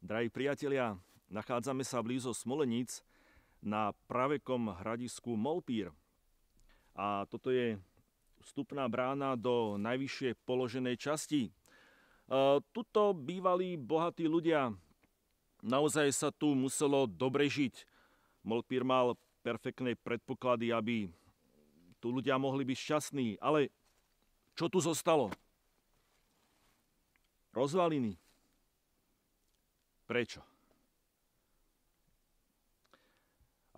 Drahí priatelia, nachádzame sa blízo Smolenic na pravekom hradisku Molpír. A toto je vstupná brána do najvyššie položenej časti. E, tuto bývali bohatí ľudia. Naozaj sa tu muselo dobre žiť. Molpír mal perfektné predpoklady, aby tu ľudia mohli byť šťastní. Ale čo tu zostalo? Rozvaliny. Prečo?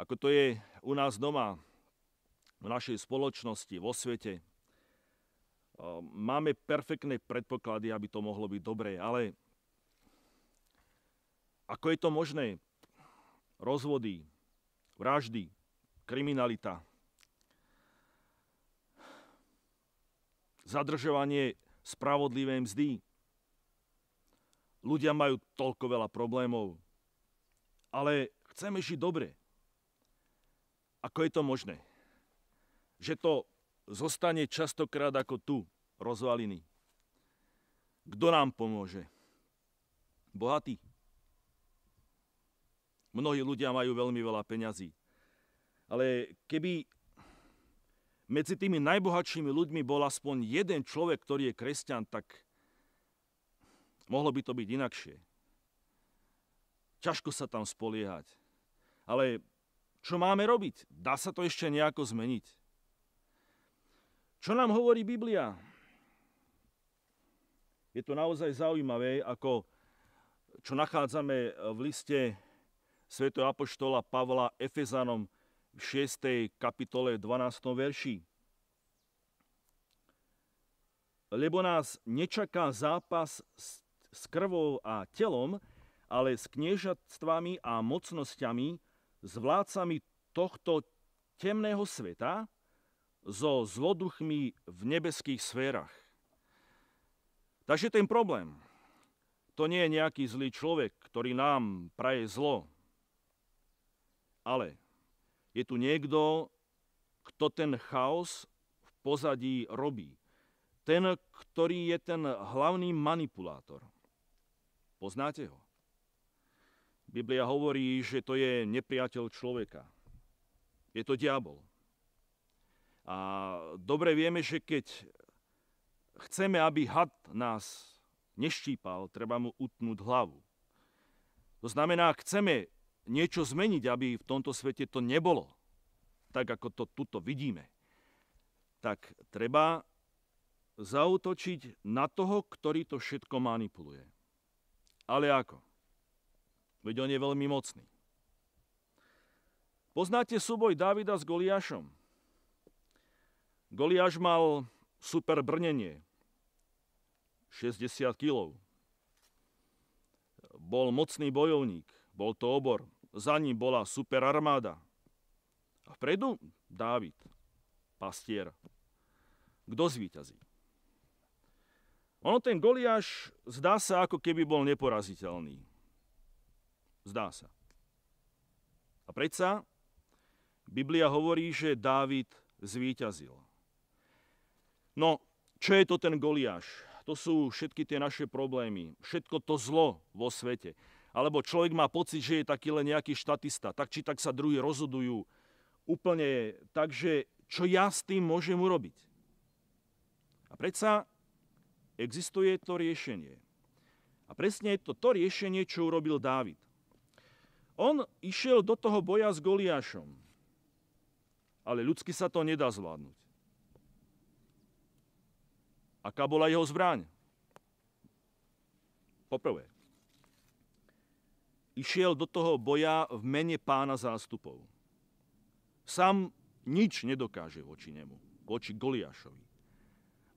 Ako to je u nás doma, v našej spoločnosti, vo svete, máme perfektné predpoklady, aby to mohlo byť dobré, ale ako je to možné? Rozvody, vraždy, kriminalita, zadržovanie spravodlivé mzdy, Ľudia majú toľko veľa problémov, ale chceme žiť dobre. Ako je to možné? Že to zostane častokrát ako tu, rozvaliny. Kto nám pomôže? Bohatí. Mnohí ľudia majú veľmi veľa peňazí. Ale keby medzi tými najbohatšími ľuďmi bol aspoň jeden človek, ktorý je kresťan, tak Mohlo by to byť inakšie. Ťažko sa tam spoliehať. Ale čo máme robiť? Dá sa to ešte nejako zmeniť? Čo nám hovorí Biblia? Je to naozaj zaujímavé, ako čo nachádzame v liste sv. Apoštola Pavla Efezanom v 6. kapitole 12. verši. Lebo nás nečaká zápas s s krvou a telom, ale s kniežatstvami a mocnosťami, s vládcami tohto temného sveta, so zloduchmi v nebeských sférach. Takže ten problém, to nie je nejaký zlý človek, ktorý nám praje zlo. Ale je tu niekto, kto ten chaos v pozadí robí. Ten, ktorý je ten hlavný manipulátor. Poznáte ho? Biblia hovorí, že to je nepriateľ človeka. Je to diabol. A dobre vieme, že keď chceme, aby had nás neštípal, treba mu utnúť hlavu. To znamená, ak chceme niečo zmeniť, aby v tomto svete to nebolo, tak ako to tuto vidíme, tak treba zautočiť na toho, ktorý to všetko manipuluje. Ale ako? Veď on je veľmi mocný. Poznáte súboj Davida s Goliášom? Goliáš mal super brnenie, 60 kg. Bol mocný bojovník, bol to obor. Za ním bola super armáda. A vpredu Dávid, pastier. Kto zvýťazí? Ono ten Goliáš zdá sa, ako keby bol neporaziteľný. Zdá sa. A predsa Biblia hovorí, že Dávid zvíťazil. No, čo je to ten Goliáš? To sú všetky tie naše problémy, všetko to zlo vo svete. Alebo človek má pocit, že je taký len nejaký štatista, tak či tak sa druhí rozhodujú úplne tak, že čo ja s tým môžem urobiť? A predsa Existuje to riešenie. A presne je to to riešenie, čo urobil Dávid. On išiel do toho boja s Goliášom, ale ľudsky sa to nedá zvládnuť. Aká bola jeho zbraň? Poprvé, išiel do toho boja v mene pána zástupov. Sám nič nedokáže voči nemu, voči Goliášovi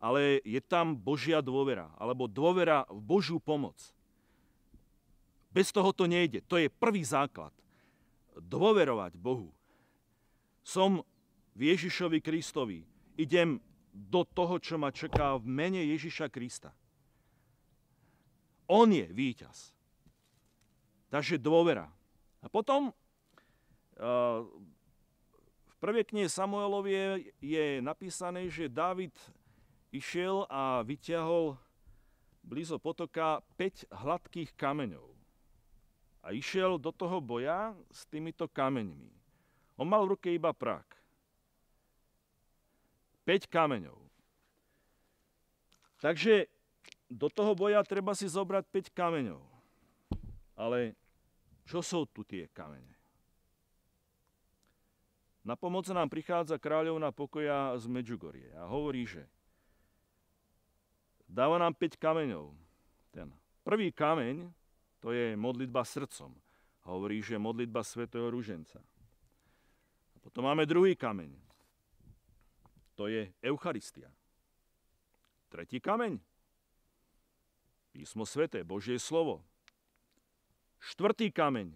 ale je tam Božia dôvera, alebo dôvera v Božiu pomoc. Bez toho to nejde. To je prvý základ. Dôverovať Bohu. Som v Ježišovi Kristovi. Idem do toho, čo ma čaká v mene Ježiša Krista. On je víťaz. Takže dôvera. A potom eh, v prvej knihe Samuelovie je napísané, že David išiel a vyťahol blízo potoka 5 hladkých kameňov. A išiel do toho boja s týmito kameňmi. On mal v ruke iba prak. 5 kameňov. Takže do toho boja treba si zobrať 5 kameňov. Ale čo sú tu tie kamene? Na pomoc nám prichádza kráľovná pokoja z Medžugorie a hovorí, že dáva nám 5 kameňov. Ten prvý kameň, to je modlitba srdcom. Hovorí, že modlitba svätého Rúženca. A potom máme druhý kameň. To je Eucharistia. Tretí kameň. Písmo sveté, Božie slovo. Štvrtý kameň.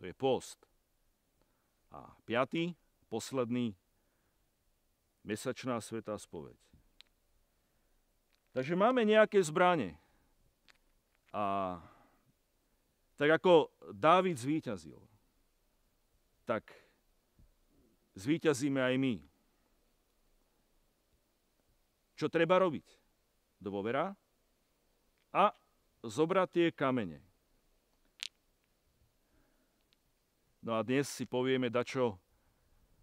To je post. A piatý, posledný, mesačná svetá spoveď. Takže máme nejaké zbranie. A tak ako Dávid zvíťazil, tak zvíťazíme aj my. Čo treba robiť? Dôvera a zobrať tie kamene. No a dnes si povieme dačo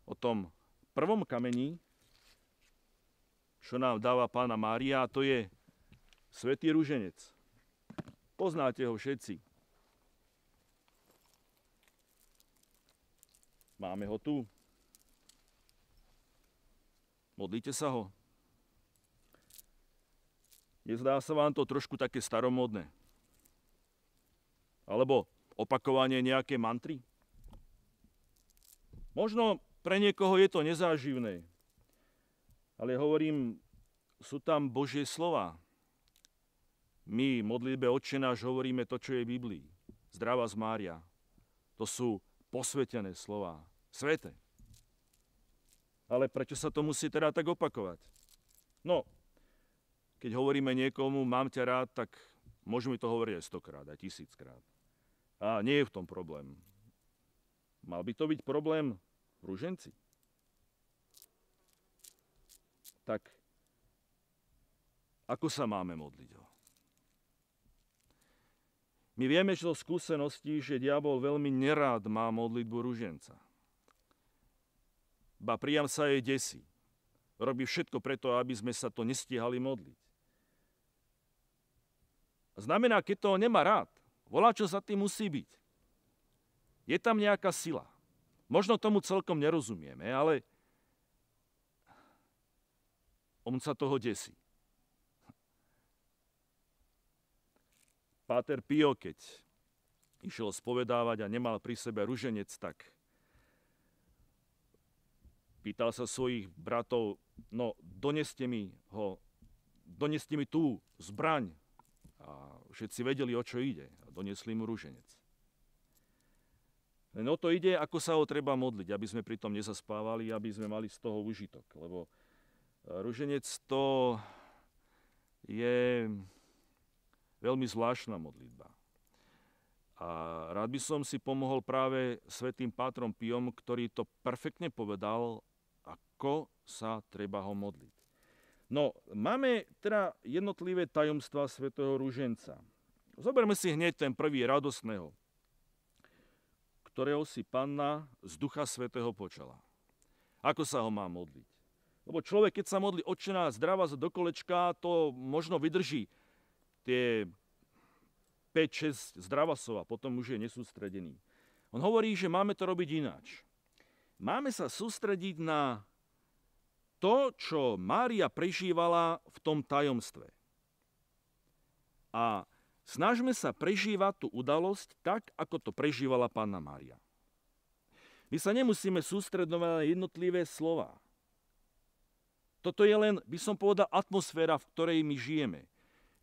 o tom prvom kamení, čo nám dáva Pána Mária, a to je Svetý Ruženec. Poznáte ho všetci. Máme ho tu. Modlite sa ho. Nezdá sa vám to trošku také staromodné? Alebo opakovanie nejaké mantry? Možno pre niekoho je to nezáživné. Ale hovorím, sú tam Božie slova. My v modlitbe Otče náš hovoríme to, čo je v Biblii. Zdravá z Mária. To sú posvetené slova. Svete. Ale prečo sa to musí teda tak opakovať? No, keď hovoríme niekomu, mám ťa rád, tak môžeme to hovoriť aj stokrát, aj tisíckrát. A nie je v tom problém. Mal by to byť problém v ruženci tak ako sa máme modliť ho? My vieme zo skúseností, že diabol veľmi nerád má modlitbu ruženca. Ba priam sa jej desí. Robí všetko preto, aby sme sa to nestihali modliť. Znamená, keď to nemá rád, volá, čo za tým musí byť. Je tam nejaká sila. Možno tomu celkom nerozumieme, ale on sa toho desí. Páter Pio, keď išiel spovedávať a nemal pri sebe ruženec, tak pýtal sa svojich bratov, no doneste mi ho, doneste mi tú zbraň. A všetci vedeli, o čo ide a donesli mu ruženec. Len o to ide, ako sa ho treba modliť, aby sme pritom nezaspávali, aby sme mali z toho užitok, lebo Ruženec to je veľmi zvláštna modlitba. A rád by som si pomohol práve svetým pátrom Piom, ktorý to perfektne povedal, ako sa treba ho modliť. No, máme teda jednotlivé tajomstva svätého Rúženca. Zoberme si hneď ten prvý radosného, ktorého si panna z ducha svätého počala. Ako sa ho má modliť? Lebo človek, keď sa modlí očená zdravá do kolečka, to možno vydrží tie 5-6 zdravasov a potom už je nesústredený. On hovorí, že máme to robiť ináč. Máme sa sústrediť na to, čo Mária prežívala v tom tajomstve. A snažme sa prežívať tú udalosť tak, ako to prežívala Pána Mária. My sa nemusíme sústredovať na jednotlivé slova. Toto je len, by som povedal, atmosféra, v ktorej my žijeme.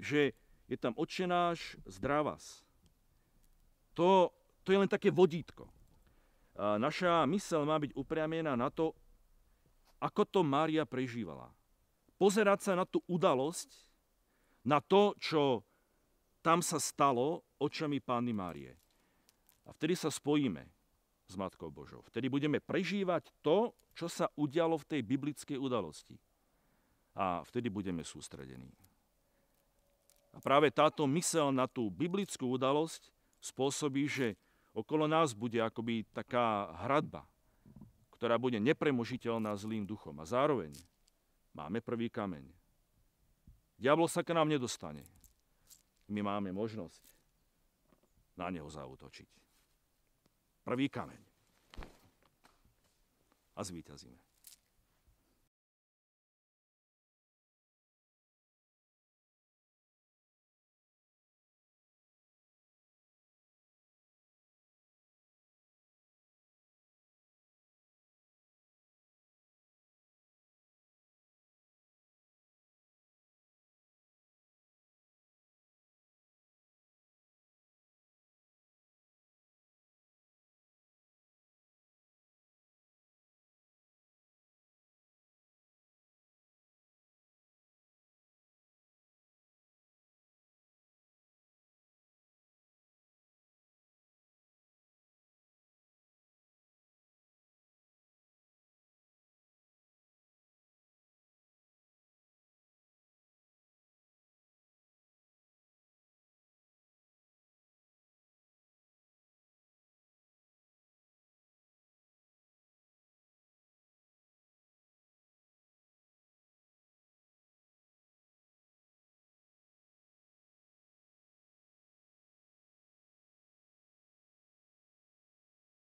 Že je tam očenáš, zdravás. To, to je len také vodítko. A naša mysel má byť upriamená na to, ako to Mária prežívala. Pozerať sa na tú udalosť, na to, čo tam sa stalo očami Pány Márie. A vtedy sa spojíme s Matkou Božou. Vtedy budeme prežívať to, čo sa udialo v tej biblickej udalosti a vtedy budeme sústredení. A práve táto mysel na tú biblickú udalosť spôsobí, že okolo nás bude akoby taká hradba, ktorá bude nepremožiteľná zlým duchom. A zároveň máme prvý kameň. Diablo sa k nám nedostane. My máme možnosť na neho zautočiť. Prvý kameň. A zvíťazíme.